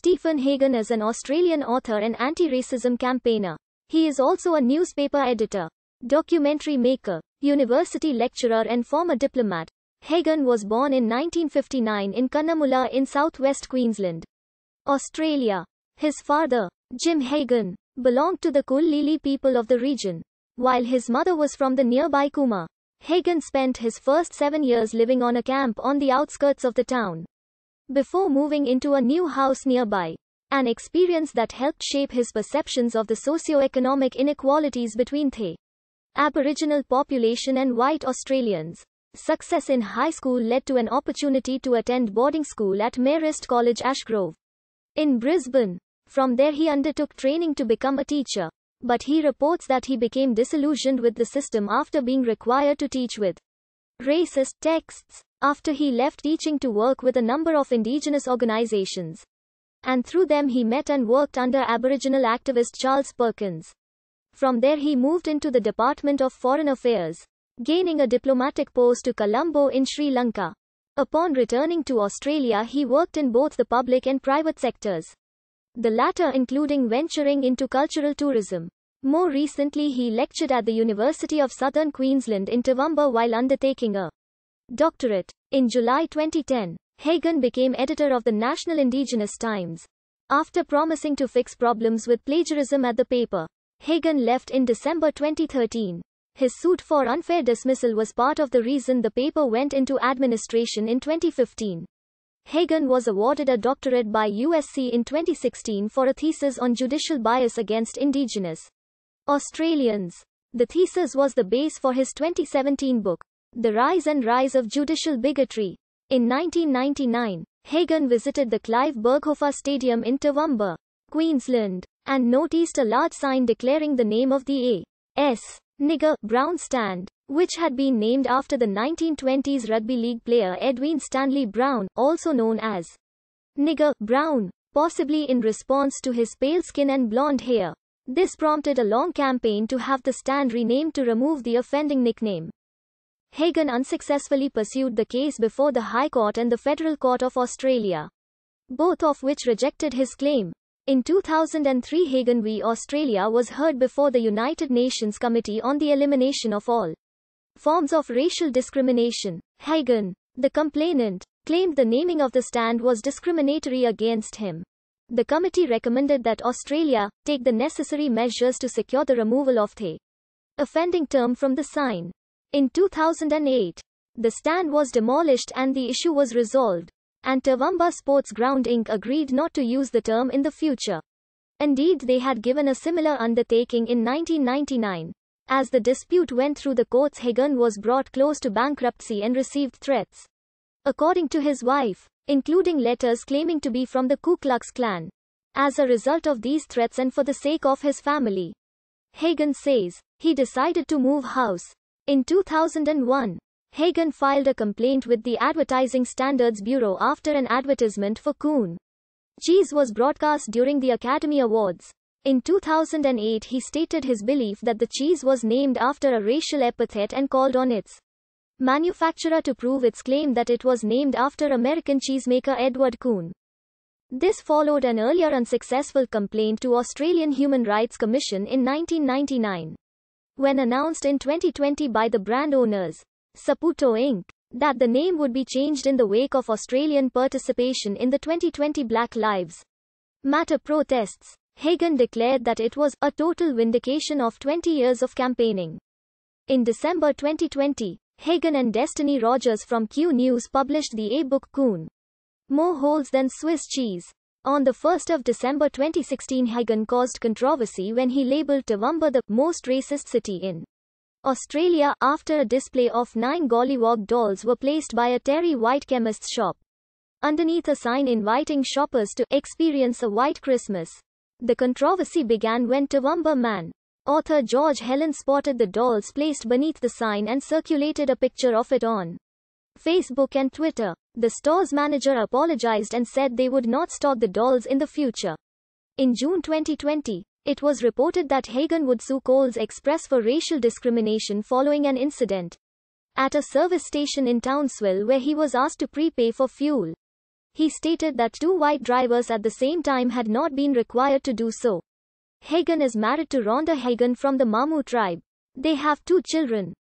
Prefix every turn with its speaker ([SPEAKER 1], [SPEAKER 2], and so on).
[SPEAKER 1] Stephen Hagen is an Australian author and anti-racism campaigner. He is also a newspaper editor, documentary maker, university lecturer and former diplomat. Hagen was born in 1959 in Cunnamulla in southwest Queensland, Australia. His father, Jim Hagen, belonged to the Kulili people of the region, while his mother was from the nearby Kuma. Hagen spent his first seven years living on a camp on the outskirts of the town before moving into a new house nearby. An experience that helped shape his perceptions of the socio-economic inequalities between the Aboriginal population and white Australians. Success in high school led to an opportunity to attend boarding school at Marist College Ashgrove in Brisbane. From there, he undertook training to become a teacher. But he reports that he became disillusioned with the system after being required to teach with racist texts. After he left teaching to work with a number of indigenous organizations. And through them he met and worked under Aboriginal activist Charles Perkins. From there he moved into the Department of Foreign Affairs, gaining a diplomatic post to Colombo in Sri Lanka. Upon returning to Australia he worked in both the public and private sectors. The latter including venturing into cultural tourism. More recently he lectured at the University of Southern Queensland in Tawamba while undertaking a doctorate in July 2010, Hagen became editor of the National Indigenous Times. After promising to fix problems with plagiarism at the paper, Hagen left in December 2013. His suit for unfair dismissal was part of the reason the paper went into administration in 2015. Hagen was awarded a doctorate by USC in 2016 for a thesis on judicial bias against Indigenous Australians. The thesis was the base for his 2017 book, the Rise and Rise of Judicial Bigotry. In 1999, Hagen visited the Clive Berghofer Stadium in Toowoomba, Queensland, and noticed a large sign declaring the name of the A.S. Nigger Brown Stand, which had been named after the 1920s rugby league player Edwin Stanley Brown, also known as Nigger Brown, possibly in response to his pale skin and blonde hair. This prompted a long campaign to have the stand renamed to remove the offending nickname. Hagen unsuccessfully pursued the case before the High Court and the Federal Court of Australia, both of which rejected his claim. In 2003 Hagen v Australia was heard before the United Nations Committee on the Elimination of All Forms of Racial Discrimination. Hagen, the complainant, claimed the naming of the stand was discriminatory against him. The committee recommended that Australia take the necessary measures to secure the removal of the offending term from the sign. In 2008, the stand was demolished and the issue was resolved, and Tawamba Sports Ground Inc. agreed not to use the term in the future. Indeed, they had given a similar undertaking in 1999. As the dispute went through the courts, Hagan was brought close to bankruptcy and received threats. According to his wife, including letters claiming to be from the Ku Klux Klan. As a result of these threats and for the sake of his family, Hagan says, he decided to move house. In 2001, Hagen filed a complaint with the Advertising Standards Bureau after an advertisement for Coon. Cheese was broadcast during the Academy Awards. In 2008 he stated his belief that the cheese was named after a racial epithet and called on its manufacturer to prove its claim that it was named after American cheesemaker Edward Coon. This followed an earlier unsuccessful complaint to Australian Human Rights Commission in 1999 when announced in 2020 by the brand owners, Saputo Inc., that the name would be changed in the wake of Australian participation in the 2020 Black Lives Matter protests. Hagen declared that it was a total vindication of 20 years of campaigning. In December 2020, Hagen and Destiny Rogers from Q News published the ebook book More holes than Swiss cheese. On 1 December 2016 Hagen caused controversy when he labelled Toowoomba the most racist city in Australia after a display of nine Gollywog dolls were placed by a Terry White chemist's shop. Underneath a sign inviting shoppers to experience a white Christmas. The controversy began when Toowoomba man, author George Helen spotted the dolls placed beneath the sign and circulated a picture of it on Facebook and Twitter. The store's manager apologized and said they would not stock the dolls in the future. In June 2020, it was reported that Hagen would sue Coles Express for racial discrimination following an incident at a service station in Townsville where he was asked to prepay for fuel. He stated that two white drivers at the same time had not been required to do so. Hagen is married to Rhonda Hagen from the Mamu tribe. They have two children.